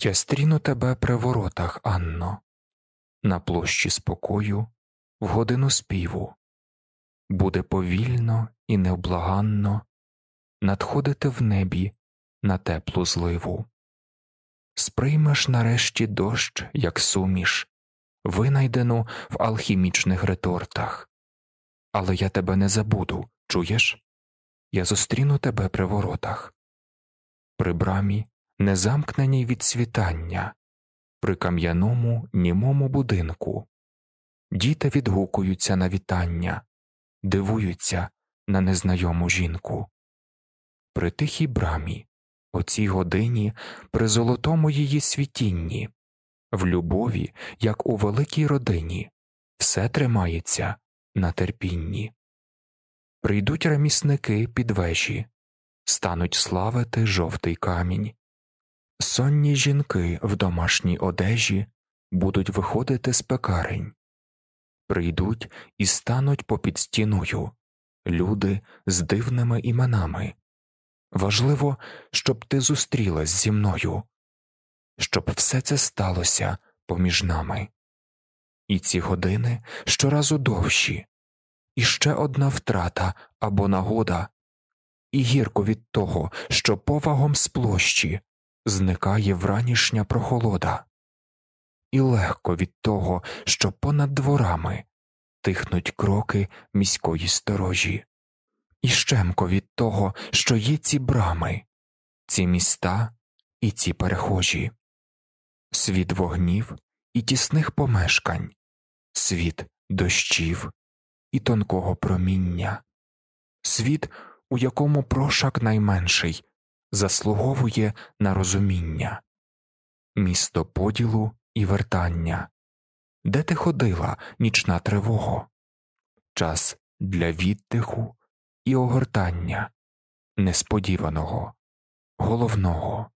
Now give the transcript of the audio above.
Я стріну тебе при воротах, Анно, на площі спокою, в годину співу. Буде повільно і невблаганно надходити в небі на теплу зливу. Сприймеш нарешті дощ, як суміш, винайдену в алхімічних ретортах. Але я тебе не забуду, чуєш? Я зустріну тебе при воротах, при брамі незамкненій від світання, при кам'яному німому будинку. Діти відгукуються на вітання, дивуються на незнайому жінку. При тихій брамі, о цій годині, при золотому її світінні, в любові, як у великій родині, все тримається на терпінні. Прийдуть ремісники під вежі, стануть славити жовтий камінь, сонні жінки в домашній одежі будуть виходити з пекарень, прийдуть і стануть попід стіною люди з дивними іменами. Важливо, щоб ти зустрілась зі мною, щоб все це сталося поміж нами. І ці години щоразу довші, і ще одна втрата або нагода, і гірко від того, що повагом з площі зникає вранішня прохолода, і легко від того, що понад дворами тихнуть кроки міської сторожі, і щемко від того, що є ці брами, ці міста і ці перехожі, світ вогнів і тісних помешкань, світ дощів і тонкого проміння, світ, у якому прошак найменший заслуговує на розуміння, місто поділу і вертання, де ти ходила нічна тривога, час для віддиху і огортання, несподіваного, головного.